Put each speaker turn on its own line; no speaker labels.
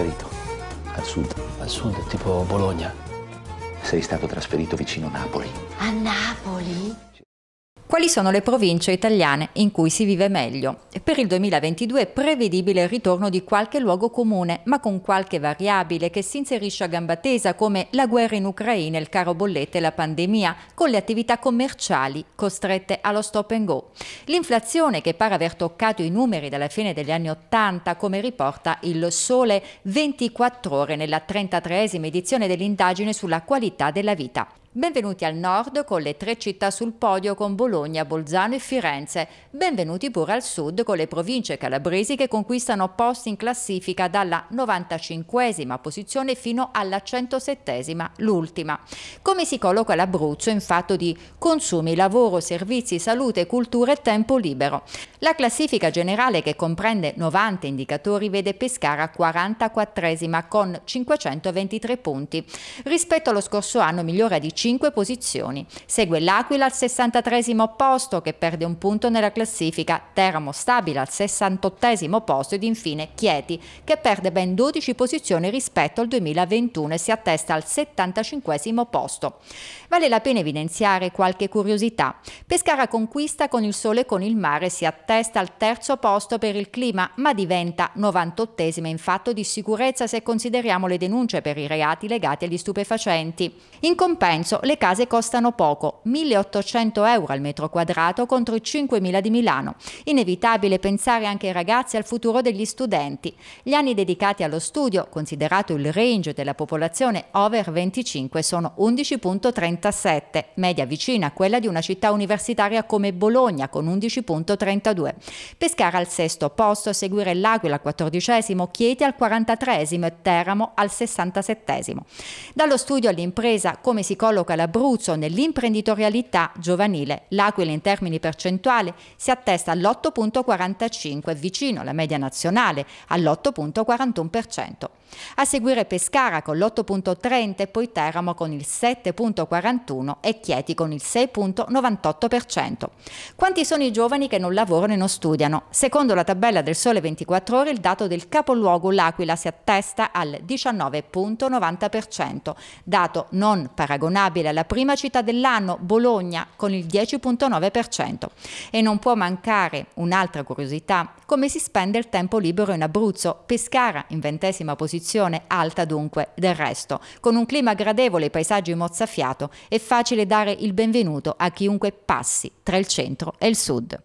trasferito al sud. Al sud, tipo Bologna? Sei stato trasferito vicino Napoli. A Napoli? Quali sono le province italiane in cui si vive meglio? Per il 2022 è prevedibile il ritorno di qualche luogo comune, ma con qualche variabile che si inserisce a gamba tesa come la guerra in Ucraina, il caro bollette e la pandemia, con le attività commerciali costrette allo stop and go. L'inflazione che pare aver toccato i numeri dalla fine degli anni Ottanta, come riporta il Sole 24 ore nella 33esima edizione dell'indagine sulla qualità della vita. Benvenuti al nord con le tre città sul podio con Bologna, Bolzano e Firenze. Benvenuti pure al sud con le province calabresi che conquistano posti in classifica dalla 95 posizione fino alla 107 l'ultima. Come si colloca l'Abruzzo in fatto di consumi, lavoro, servizi, salute, cultura e tempo libero? La classifica generale che comprende 90 indicatori vede Pescara 44 con 523 punti. Rispetto allo scorso anno migliora di 5 posizioni. Segue l'Aquila al 63 posto che perde un punto nella classifica, Teramo stabile al 68 posto ed infine Chieti che perde ben 12 posizioni rispetto al 2021 e si attesta al 75 posto. Vale la pena evidenziare qualche curiosità. Pescara conquista con il sole e con il mare, si attesta al terzo posto per il clima ma diventa 98 in fatto di sicurezza se consideriamo le denunce per i reati legati agli stupefacenti. In compenso Lorenzo le case costano poco, 1800 euro al metro quadrato contro i 5000 di Milano. Inevitabile pensare anche ai ragazzi e al futuro degli studenti. Gli anni dedicati allo studio, considerato il range della popolazione over 25, sono 11.37, media vicina a quella di una città universitaria come Bologna con 11.32. Pescara al sesto posto, seguire l'Aquila al quattordicesimo, Chieti al 43 e Teramo al 67 Dallo studio all'impresa, come si colloca colloca l'Abruzzo nell'imprenditorialità giovanile. L'Aquila in termini percentuali si attesta all'8.45, vicino alla media nazionale, all'8.41%. A seguire Pescara con l'8.30 e poi Teramo con il 7.41 e Chieti con il 6.98%. Quanti sono i giovani che non lavorano e non studiano? Secondo la tabella del Sole 24 Ore, il dato del capoluogo L'Aquila si attesta al 19.90%, dato non paragonabile stabile alla prima città dell'anno, Bologna, con il 10,9%. E non può mancare un'altra curiosità, come si spende il tempo libero in Abruzzo, Pescara in ventesima posizione, alta dunque del resto, con un clima gradevole, i paesaggi mozzafiato, è facile dare il benvenuto a chiunque passi tra il centro e il sud.